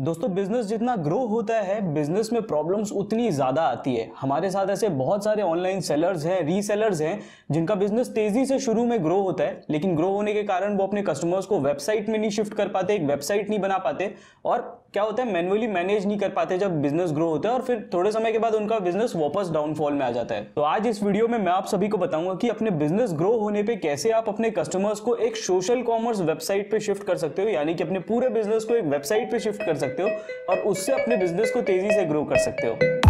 दोस्तों बिजनेस जितना ग्रो होता है बिजनेस में प्रॉब्लम्स उतनी ज़्यादा आती है हमारे साथ ऐसे बहुत सारे ऑनलाइन सेलर्स हैं रीसेलर्स हैं जिनका बिजनेस तेज़ी से शुरू में ग्रो होता है लेकिन ग्रो होने के कारण वो अपने कस्टमर्स को वेबसाइट में नहीं शिफ्ट कर पाते एक वेबसाइट नहीं बना पाते और क्या होता है मैनुअली मैनेज नहीं कर पाते जब बिजनेस ग्रो होता है और फिर थोड़े समय के बाद उनका बिजनेस वापस डाउनफॉल में आ जाता है तो आज इस वीडियो में मैं आप सभी को बताऊंगा कि अपने बिजनेस ग्रो होने पे कैसे आप अपने कस्टमर्स को एक सोशल कॉमर्स वेबसाइट पे शिफ्ट कर सकते हो यानी कि अपने पूरे बिजनेस को एक वेबसाइट पे शिफ्ट कर सकते हो और उससे अपने बिजनेस को तेजी से ग्रो कर सकते हो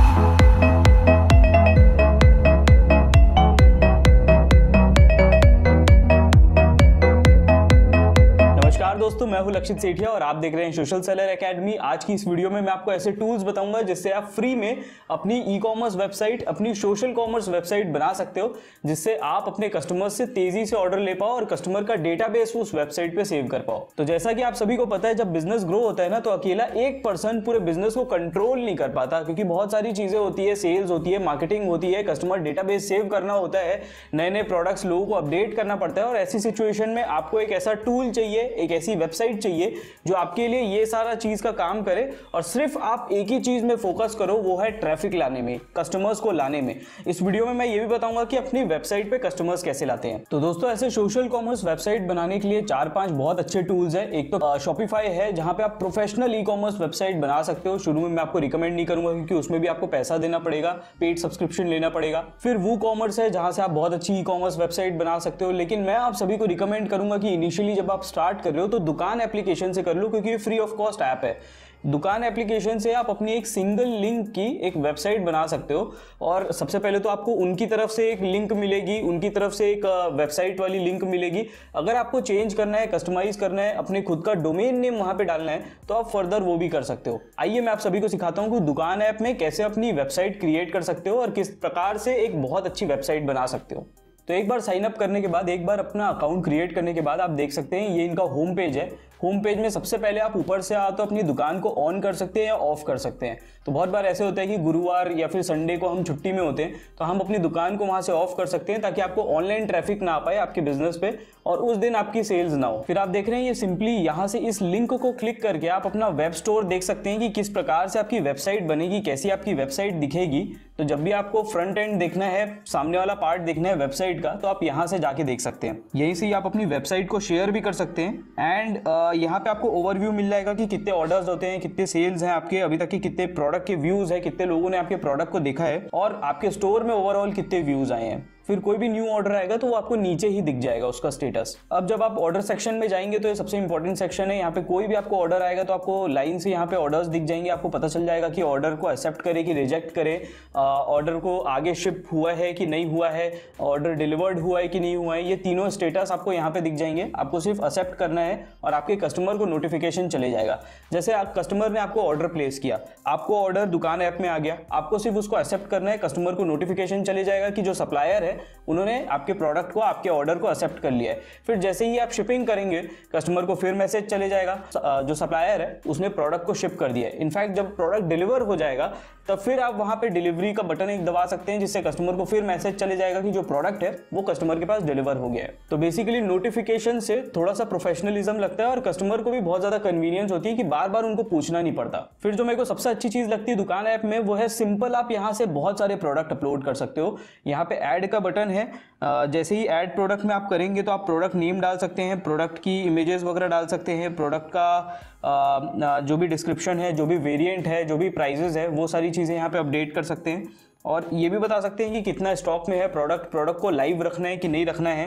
दोस्तों मैं हूं लक्षित सेठिया और आप देख रहे हैं सोशल सेलर एकेडमी आज की इस वीडियो में मैं आपको ऐसे टूल्स बताऊंगा जिससे आप फ्री में अपनी ई कॉमर्स वेबसाइट अपनी सोशल कॉमर्स वेबसाइट बना सकते हो जिससे आप अपने कस्टमर से तेजी से ऑर्डर ले पाओ और कस्टमर का डेटा उस वेबसाइट पर सेव कर पाओ तो जैसा कि आप सभी को पता है जब बिजनेस ग्रो होता है ना तो अकेला एक पर्सन पूरे बिजनेस को कंट्रोल नहीं कर पाता क्योंकि बहुत सारी चीजें होती है सेल्स होती है मार्केटिंग होती है कस्टमर डेटा सेव करना होता है नए नए प्रोडक्ट्स लोगों को अपडेट करना पड़ता है और ऐसी सिचुएशन में आपको एक ऐसा टूल चाहिए एक ऐसी ऐसी वेबसाइट चाहिए जो आपके लिए ये सारा चीज़ का काम करे और सिर्फ आप एक ही चीज़ में फोकस करो वो है ट्रैफिक लाने में कस्टमर्स को लाने में इस वीडियो में मैं ये भी बताऊंगा कि अपनी वेबसाइट पे कस्टमर्स कैसे लाते हैं तो दोस्तों ऐसे सोशल कॉमर्स वेबसाइट बनाने के लिए चार पांच बहुत अच्छे टूल्स है एक तो शॉपिफाई है जहां पे आप प्रोफेशनल ई कॉमर्स वेबसाइट बना सकते हो शुरू में मैं आपको रिकमेंड नहीं करूंगा क्योंकि उसमें भी आपको पैसा देना पड़ेगा पेड सब्सक्रिप्शन लेना पड़ेगा फिर वो कॉमर्स है जहां से आप बहुत अच्छी ई कॉमर्स वेबसाइट बना सकते हो लेकिन मैं आप सभी को रिकमेंड करूंगा कि इनिशियली जब आप स्टार्ट कर रहे हो तो दुकान एप्लीकेशन से कर लो क्योंकि ये फ्री ऑफ कॉस्ट ऐप है दुकान एप्लीकेशन से आप अपनी एक सिंगल लिंक की एक वेबसाइट बना सकते हो और सबसे पहले तो आपको उनकी तरफ से एक लिंक मिलेगी उनकी तरफ से एक वेबसाइट वाली लिंक मिलेगी अगर आपको चेंज करना है कस्टमाइज करना है अपने खुद का डोमेन नेम वहां पे डालना है तो आप फर्दर वो भी कर सकते हो आइए मैं आप सभी को सिखाता हूँ कि दुकान ऐप में कैसे अपनी वेबसाइट क्रिएट कर सकते हो और किस प्रकार से एक बहुत अच्छी वेबसाइट बना सकते हो तो एक बार साइन अप करने के बाद एक बार अपना अकाउंट क्रिएट करने के बाद आप देख सकते हैं ये इनका होम पेज है होम पेज में सबसे पहले आप ऊपर से आ तो अपनी दुकान को ऑन कर सकते हैं या ऑफ कर सकते हैं तो बहुत बार ऐसे होता है कि गुरुवार या फिर संडे को हम छुट्टी में होते हैं तो हम अपनी दुकान को वहाँ से ऑफ कर सकते हैं ताकि आपको ऑनलाइन ट्रैफिक ना आ पाए आपके बिजनेस पे और उस दिन आपकी सेल्स ना हो फिर आप देख रहे हैं ये सिंपली यहाँ से इस लिंक को क्लिक करके आप अपना वेब स्टोर देख सकते हैं कि किस प्रकार से आपकी वेबसाइट बनेगी कैसी आपकी वेबसाइट दिखेगी तो जब भी आपको फ्रंट एंड देखना है सामने वाला पार्ट देखना है वेबसाइट का तो आप यहाँ से जाके देख सकते हैं यहीं से आप अपनी वेबसाइट को शेयर भी कर सकते हैं एंड यहाँ पे आपको ओवरव्यू मिल जाएगा कि कितने ऑर्डर्स होते हैं कितने सेल्स हैं आपके अभी तक के कितने प्रोडक्ट के व्यूज है कितने लोगों ने आपके प्रोडक्ट को देखा है और आपके स्टोर में ओवरऑल कितने व्यूज आए हैं फिर कोई भी न्यू ऑर्डर आएगा तो वो आपको नीचे ही दिख जाएगा उसका स्टेटस अब जब आप ऑर्डर सेक्शन में जाएंगे तो ये सबसे इंपॉर्टेंट सेक्शन है यहाँ पे कोई भी आपको ऑर्डर आएगा तो आपको लाइन से यहाँ पे ऑर्डर्स दिख जाएंगे आपको पता चल जाएगा कि ऑर्डर को एक्सेप्ट करे कि रिजेक्ट करे ऑर्डर को आगे शिप हुआ है कि नहीं हुआ है ऑर्डर डिलीवर्ड हुआ है कि नहीं हुआ है ये तीनों स्टेटस आपको यहाँ पे दिख जाएंगे आपको सिर्फ एक्सेप्ट करना है और आपके कस्टमर को नोटिफिकेशन चले जाएगा जैसे आप कस्टमर ने आपको ऑर्डर प्लेस किया आपको ऑर्डर दुकान ऐप में आ गया आपको सिर्फ उसको एक्सेप्ट करना है कस्टमर को नोटिफिकेशन चले जाएगा कि जो सप्लायर है है उन्होंने आपके प्रोडक्ट को आपके ऑर्डर को एक्सेप्ट कर लिया है फिर जैसे ही आप शिपिंग करेंगे कस्टमर को फिर मैसेज चले जाएगा uh, जो सप्लायर है उसने प्रोडक्ट को शिप कर दिया है इनफैक्ट जब प्रोडक्ट डिलीवर हो जाएगा तब फिर आप वहाँ पर डिलीवरी का बटन एक दबा सकते हैं जिससे कस्टमर को फिर मैसेज चले जाएगा कि जो प्रोडक्ट है वो कस्टमर के पास डिलीवर हो गया है तो बेसिकली नोटिफिकेशन से थोड़ा सा प्रोफेशनलिज्म लगता है और कस्टमर को भी बहुत ज़्यादा कन्वीनियंस होती है कि बार बार उनको पूछना नहीं पड़ता फिर जो मेरे को सबसे अच्छी चीज़ लगती है दुकान ऐप में वो है सिंपल आप यहाँ से बहुत सारे प्रोडक्ट अपलोड कर सकते हो यहाँ पे ऐड का बटन है जैसे ही ऐड प्रोडक्ट में आप करेंगे तो आप प्रोडक्ट नेम डाल सकते हैं प्रोडक्ट की इमेजेस वगैरह डाल सकते हैं प्रोडक्ट का जो भी डिस्क्रिप्शन है जो भी वेरिएंट है जो भी प्राइजेज़ है वो सारी चीज़ें यहाँ पे अपडेट कर सकते हैं और ये भी बता सकते हैं कि कितना स्टॉक में है प्रोडक्ट प्रोडक्ट को लाइव रखना है कि नहीं रखना है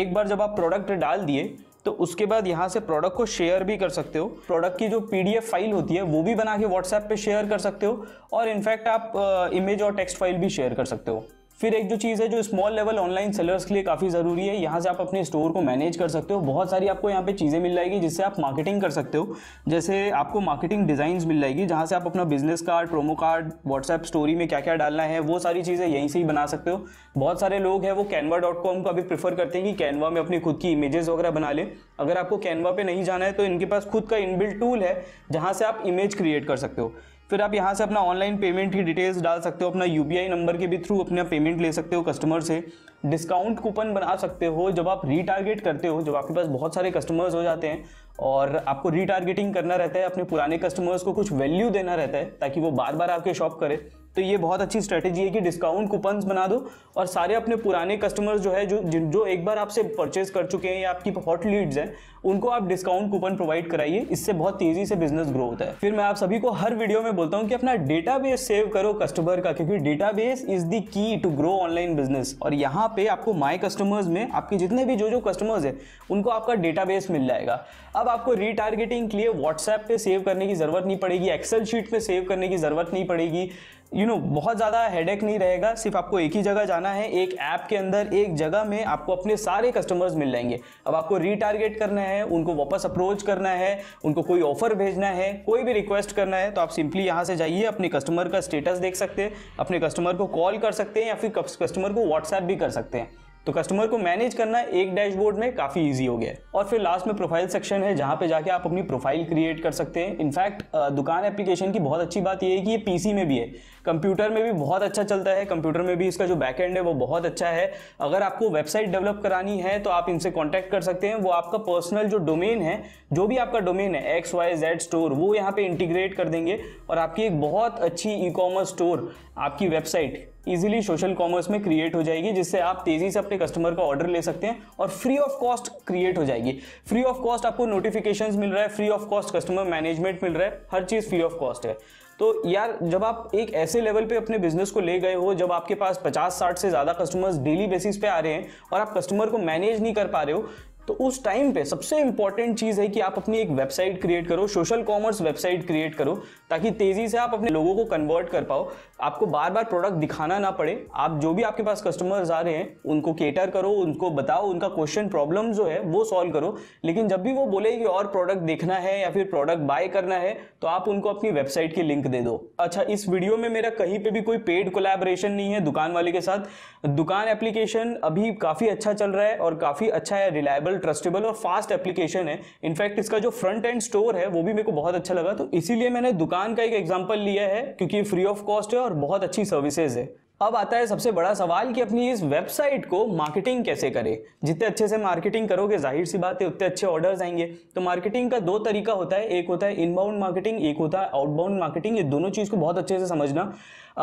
एक बार जब आप प्रोडक्ट डाल दिए तो उसके बाद यहाँ से प्रोडक्ट को शेयर भी कर सकते हो प्रोडक्ट की जो पी फाइल होती है वो भी बना के व्हाट्सएप पर शेयर कर सकते हो और इनफैक्ट आप इमेज और टेक्स्ट फाइल भी शेयर कर सकते हो फिर एक जो चीज़ है जो स्मॉल लेवल ऑनलाइन सेलर्स के लिए काफ़ी ज़रूरी है यहाँ से आप अपने स्टोर को मैनेज कर सकते हो बहुत सारी आपको यहाँ पे चीज़ें मिल जाएगी जिससे आप मार्केटिंग कर सकते हो जैसे आपको मार्केटिंग डिज़ाइन मिल जाएगी जहाँ से आप अपना business card promo card WhatsApp story में क्या क्या डालना है वो सारी चीज़ें यहीं से ही बना सकते हो बहुत सारे लोग हैं वो कैनवा डॉट कॉम को अभी प्रीफर करते हैं कि कैनवा में अपनी खुद की इमेजेस वगैरह बना लें अगर आपको कैनवा पर नहीं जाना है तो इनके पास खुद का इनबिल्ट टूल है जहाँ से आप इमेज क्रिएट कर सकते हो फिर आप यहाँ से अपना ऑनलाइन पेमेंट की डिटेल्स डाल सकते हो अपना यू नंबर के भी थ्रू अपना पेमेंट ले सकते हो कस्टमर से डिस्काउंट कूपन बना सकते हो जब आप रीटारगेट करते हो जब आपके पास बहुत सारे कस्टमर्स हो जाते हैं और आपको रीटारगेटिंग करना रहता है अपने पुराने कस्टमर्स को कुछ वैल्यू देना रहता है ताकि वो बार बार आपके शॉप करे तो ये बहुत अच्छी स्ट्रैटेजी है कि डिस्काउंट कूपन्स बना दो और सारे अपने पुराने कस्टमर्स जो है जो जो एक बार आपसे परचेज कर चुके हैं या आपकी हॉट लीड्स हैं उनको आप डिस्काउंट कूपन प्रोवाइड कराइए इससे बहुत तेजी से बिजनेस ग्रो होता है फिर मैं आप सभी को हर वीडियो में बोलता हूँ कि अपना डेटा सेव करो कस्टमर का क्योंकि data is the key to grow online business और यहाँ पे आपको माई कस्टमर्स में आपके जितने भी जो जो कस्टमर्स हैं उनको आपका डेटा मिल जाएगा अब आपको रिटारगेटिंग के लिए व्हाट्सएप पे सेव करने की जरूरत नहीं पड़ेगी एक्सेल शीट पे सेव करने की जरूरत नहीं पड़ेगी यू you नो know, बहुत ज़्यादा हेडेक नहीं रहेगा सिर्फ आपको एक ही जगह जाना है एक ऐप के अंदर एक जगह में आपको अपने सारे कस्टमर्स मिल जाएंगे अब आपको रीटारगेट करना है उनको वापस अप्रोच करना है उनको कोई ऑफर भेजना है कोई भी रिक्वेस्ट करना है तो आप सिंपली यहाँ से जाइए अपने कस्टमर का स्टेटस देख सकते हैं अपने कस्टमर को कॉल कर सकते हैं या फिर कस्टमर को व्हाट्सएप भी कर सकते हैं तो कस्टमर को मैनेज करना एक डैशबोर्ड में काफ़ी ईजी हो गया है और फिर लास्ट में प्रोफाइल सेक्शन है जहाँ पे जाके आप अपनी प्रोफाइल क्रिएट कर सकते हैं इनफैक्ट दुकान एप्लीकेशन की बहुत अच्छी बात यह है कि ये पीसी में भी है कंप्यूटर में भी बहुत अच्छा चलता है कंप्यूटर में भी इसका जो बैकएंड है वो बहुत अच्छा है अगर आपको वेबसाइट डेवलप करानी है तो आप इनसे कॉन्टैक्ट कर सकते हैं वो आपका पर्सनल जो डोमेन है जो भी आपका डोमेन है एक्स वाई जेड स्टोर वो यहाँ पर इंटीग्रेट कर देंगे और आपकी एक बहुत अच्छी ई कॉमर्स स्टोर आपकी वेबसाइट इजीली सोशल कॉमर्स में क्रिएट हो जाएगी जिससे आप तेजी से अपने कस्टमर का ऑर्डर ले सकते हैं और फ्री ऑफ कॉस्ट क्रिएट हो जाएगी फ्री ऑफ कॉस्ट आपको नोटिफिकेशन मिल रहा है free of cost customer management मिल रहा है हर चीज़ फ्री ऑफ कॉस्ट है तो यार जब आप एक ऐसे लेवल पे अपने बिजनेस को ले गए हो जब आपके पास 50-60 से ज़्यादा कस्टमर्स डेली बेसिस पे आ रहे हैं और आप कस्टमर को मैनेज नहीं कर पा रहे हो तो उस टाइम पे सबसे इंपॉर्टेंट चीज़ है कि आप अपनी एक वेबसाइट क्रिएट करो सोशल कॉमर्स वेबसाइट क्रिएट करो ताकि तेज़ी से आप अपने लोगों को कन्वर्ट कर पाओ आपको बार बार प्रोडक्ट दिखाना ना पड़े आप जो भी आपके पास कस्टमर्स आ रहे हैं उनको केटर करो उनको बताओ उनका क्वेश्चन प्रॉब्लम जो है वो सॉल्व करो लेकिन जब भी वो बोले कि और प्रोडक्ट देखना है या फिर प्रोडक्ट बाय करना है तो आप उनको अपनी वेबसाइट की लिंक दे दो अच्छा इस वीडियो में मेरा कहीं पर भी कोई पेड कोलेबरेशन नहीं है दुकान वाले के साथ दुकान एप्लीकेशन अभी काफ़ी अच्छा चल रहा है और काफ़ी अच्छा है रिलायबल स्टेबल ट्रस्टेबल और फास्ट एप्लीकेशन है इनफैक्ट इसका जो फ्रंट एंड स्टोर है वो भी मेरे को बहुत अच्छा लगा तो इसीलिए मैंने दुकान का एक एग्जाम्पल लिया है क्योंकि फ्री ऑफ कॉस्ट है और बहुत अच्छी सर्विसेज है अब आता है सबसे बड़ा सवाल कि अपनी इस वेबसाइट को मार्केटिंग कैसे करें जितने अच्छे से मार्केटिंग करोगे जाहिर सी बात है उतने अच्छे ऑर्डर्स आएंगे तो मार्केटिंग का दो तरीका होता है एक होता है इनबाउंड मार्केटिंग एक होता है आउटबाउंड मार्केटिंग ये दोनों चीज़ को बहुत अच्छे से समझना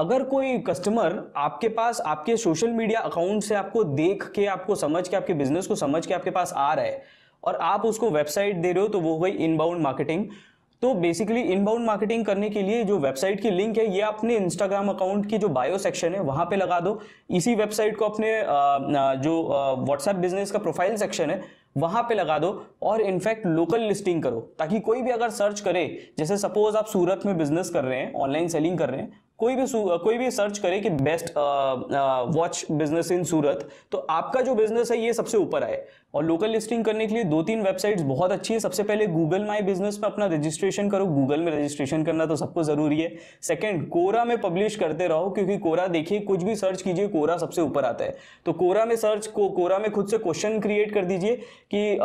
अगर कोई कस्टमर आपके पास आपके सोशल मीडिया अकाउंट से आपको देख के आपको समझ के आपके बिजनेस को समझ के आपके पास आ रहा है और आप उसको वेबसाइट दे रहे हो तो वो हो गई इनबाउंड मार्केटिंग तो बेसिकली इनबाउंड मार्केटिंग करने के लिए जो वेबसाइट की लिंक है ये अपने इंस्टाग्राम अकाउंट की जो बायो सेक्शन है वहाँ पे लगा दो इसी वेबसाइट को अपने जो व्हाट्सएप बिजनेस का प्रोफाइल सेक्शन है वहां पे लगा दो और इनफैक्ट लोकल लिस्टिंग करो ताकि कोई भी अगर सर्च करे जैसे सपोज आप सूरत में बिजनेस कर रहे हैं ऑनलाइन सेलिंग कर रहे हैं कोई भी कोई भी सर्च करे कि best watch business in Surat तो आपका जो बिजनेस है ये सबसे ऊपर आए और लोकल लिस्टिंग करने के लिए दो तीन वेबसाइट्स बहुत अच्छी है सबसे पहले गूगल माई बिजनेस में अपना रजिस्ट्रेशन करो गूगल में रजिस्ट्रेशन करना तो सबको जरूरी है सेकंड कोरा में पब्लिश करते रहो क्योंकि कोरा देखिए कुछ भी सर्च कीजिए कोरा सबसे ऊपर आता है तो कोरा में सर्च को कोरा में खुद से क्वेश्चन क्रिएट कर दीजिए कि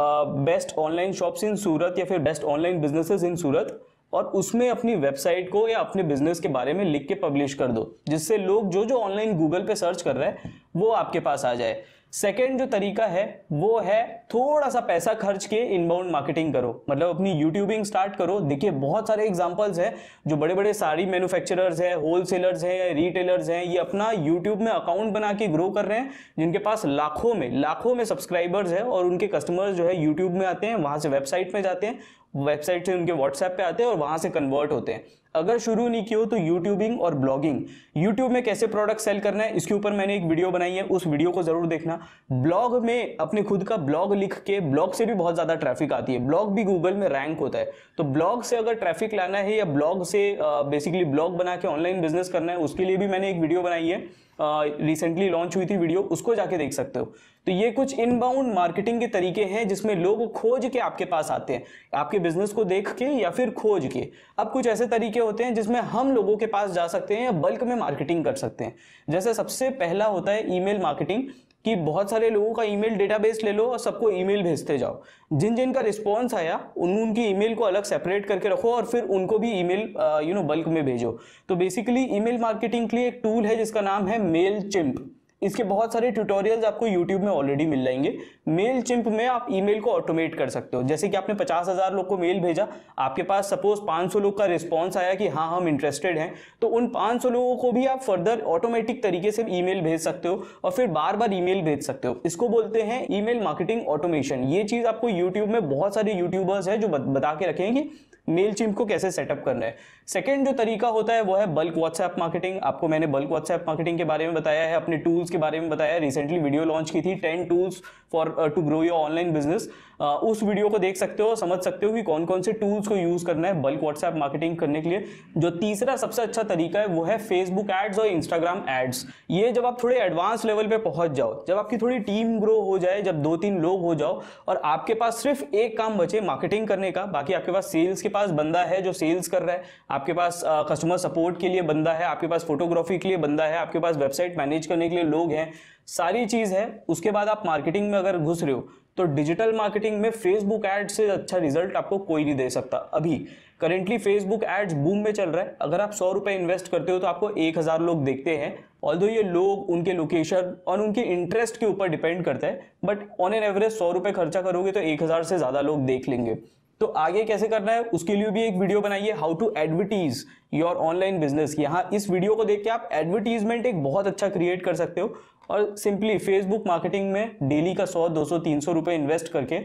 best online shops in Surat या फिर best online businesses in Surat और उसमें अपनी वेबसाइट को या अपने बिजनेस के बारे में लिख के पब्लिश कर दो जिससे लोग जो जो ऑनलाइन गूगल पे सर्च कर रहे हैं वो आपके पास आ जाए सेकेंड जो तरीका है वो है थोड़ा सा पैसा खर्च के इनबाउंड मार्केटिंग करो मतलब अपनी यूट्यूबिंग स्टार्ट करो देखिए बहुत सारे एग्जांपल्स हैं जो बड़े बड़े साड़ी मैन्युफैक्चरर्स हैं होलसेलर्स हैं रिटेलर्स हैं ये अपना यूट्यूब में अकाउंट बना के ग्रो कर रहे हैं जिनके पास लाखों में लाखों में सब्सक्राइबर्स है और उनके कस्टमर्स जो है यूट्यूब में आते हैं वहां से वेबसाइट में जाते हैं वेबसाइट से उनके व्हाट्सएप पे आते हैं और वहां से कन्वर्ट होते हैं अगर शुरू नहीं किया तो यूट्यूबिंग और ब्लॉगिंग यूट्यूब में कैसे प्रोडक्ट सेल करना है इसके ऊपर मैंने एक वीडियो बनाई है उस वीडियो को जरूर देखना ब्लॉग में अपने खुद का ब्लॉग लिख के ब्लॉग से भी बहुत ज़्यादा ट्रैफिक आती है ब्लॉग भी गूगल में रैंक होता है तो ब्लॉग से अगर ट्रैफिक लाना है या ब्लॉग से बेसिकली ब्लॉग बना के ऑनलाइन बिजनेस करना है उसके लिए भी मैंने एक वीडियो बनाई है रिसेंटली लॉन्च हुई थी वीडियो उसको जाके देख सकते हो तो ये कुछ इनबाउंड मार्केटिंग के तरीके हैं जिसमें लोग खोज के आपके पास आते हैं आपके बिजनेस को देख के या फिर खोज के अब कुछ ऐसे तरीके होते हैं जिसमें हम लोगों के पास जा सकते हैं या बल्क में मार्केटिंग कर सकते हैं जैसे सबसे पहला होता है ईमेल मार्केटिंग कि बहुत सारे लोगों का ईमेल डेटाबेस ले लो और सबको ईमेल भेजते जाओ जिन जिन का रिस्पॉन्स आया उन उनकी ईमेल को अलग सेपरेट करके रखो और फिर उनको भी ईमेल यू नो बल्क में भेजो तो बेसिकली ईमेल मार्केटिंग के लिए एक टूल है जिसका नाम है मेल चिम्प इसके बहुत सारे ट्यूटोरियल्स आपको यूट्यूब में ऑलरेडी मिल जाएंगे मेल चिंप में आप ईमेल को ऑटोमेट कर सकते हो जैसे कि आपने पचास हज़ार लोग को मेल भेजा आपके पास सपोज 500 लोग का रिस्पॉन्स आया कि हाँ हम इंटरेस्टेड हैं तो उन 500 लोगों को भी आप फर्दर ऑटोमेटिक तरीके से ईमेल भेज सकते हो और फिर बार बार ईमेल भेज सकते हो इसको बोलते हैं ई मार्केटिंग ऑटोमेशन ये चीज़ आपको यूट्यूब में बहुत सारे यूट्यूबर्स हैं जो बता के रखें कि मेल चिम्प को कैसे सेटअप करना है सेकेंड जो तरीका होता है वो है बल्क व्हाट्सएप मार्केटिंग आपको मैंने बल्क व्हाट्सएप मार्केटिंग के बारे में बताया है अपने टूल्स के बारे में बताया रिसेंटली वीडियो लॉन्च की थी ten tools for to grow your online business उस वीडियो को देख सकते हो समझ सकते हो कि कौन कौन से टूल्स को यूज़ करना है बल्क व्हाट्सएप मार्केटिंग करने के लिए जो तीसरा सबसे अच्छा तरीका है वो है फेसबुक एड्स और इंस्टाग्राम एड्स ये जब आप थोड़े एडवांस लेवल पे पहुंच जाओ जब आपकी थोड़ी टीम ग्रो हो जाए जब दो तीन लोग हो जाओ और आपके पास सिर्फ एक काम बचे मार्केटिंग करने का बाकी आपके पास सेल्स के पास बंदा है जो सेल्स कर रहा है आपके पास कस्टमर uh, सपोर्ट के लिए बंदा है आपके पास फोटोग्राफी के लिए बंदा है आपके पास वेबसाइट मैनेज करने के लिए लोग हैं सारी चीज़ है उसके बाद आप मार्केटिंग में अगर घुस रहे हो तो डिजिटल मार्केटिंग में फेसबुक एड से अच्छा रिजल्ट आपको कोई नहीं दे सकता अभी करेंटली फेसबुक एड्स बूम में चल रहा है अगर आप सौ रुपये इन्वेस्ट करते हो तो आपको एक हज़ार लोग देखते हैं ऑल ये लोग उनके लोकेशन और उनके इंटरेस्ट के ऊपर डिपेंड करता है बट ऑन एन एवरेज सौ रुपये खर्चा करोगे तो एक हज़ार से ज़्यादा लोग देख लेंगे तो आगे कैसे करना है उसके लिए भी एक वीडियो बनाइए how to advertise your online business यहाँ इस वीडियो को देख के आप एडवर्टीजमेंट एक बहुत अच्छा क्रिएट कर सकते हो और सिंपली फेसबुक मार्केटिंग में डेली का सौ दो सौ तीन सौ रुपये इन्वेस्ट करके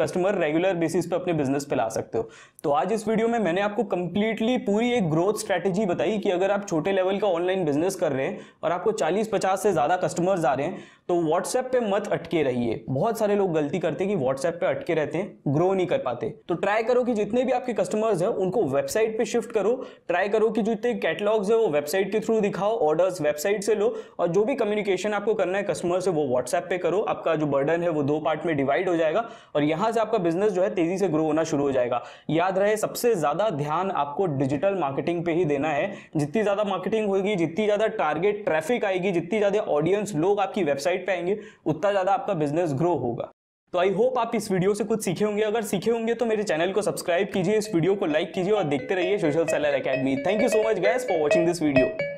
कस्टमर रेगुलर बेसिस पे अपने बिजनेस पे ला सकते हो तो आज इस वीडियो में मैंने आपको कंप्लीटली पूरी एक ग्रोथ स्ट्रैटेजी बताई कि अगर आप छोटे लेवल का ऑनलाइन बिजनेस कर रहे हैं और आपको 40-50 से ज़्यादा कस्टमर्स आ रहे हैं तो व्हाट्सएप पे मत अटके रहिए बहुत सारे लोग गलती करते हैं कि व्हाट्सएप पे अटके रहते हैं ग्रो नहीं कर पाते तो ट्राई करो कि जितने भी आपके कस्टमर्स हैं उनको वेबसाइट पे शिफ्ट करो ट्राई करो कि जितने कैटलॉग्स है वो वेबसाइट के थ्रू दिखाओ ऑर्डर्स वेबसाइट से लो और जो भी कम्युनिकेशन आपको करना है कस्टमर से वो व्हाट्सएप पे करो आपका जो बर्डन है वो दो पार्ट में डिवाइड हो जाएगा और यहाँ से आपका बिजनेस जो है तेजी से ग्रो होना शुरू हो जाएगा याद रहे सबसे ज्यादा ध्यान आपको डिजिटल मार्केटिंग पे ही देना है जितनी ज्यादा मार्केटिंग होगी जितनी ज्यादा टारगेट ट्रैफिक आएगी जितनी ज्यादा ऑडियंस लोग आपकी वेबसाइट साइड पे आएंगे उतना ज़्यादा आपका बिजनेस ग्रो होगा तो आई होप आप इस वीडियो से कुछ सीखे होंगे अगर सीखे होंगे तो मेरे चैनल को सब्सक्राइब कीजिए इस वीडियो को लाइक कीजिए और देखते रहिए social seller academy thank you so much guys for watching this video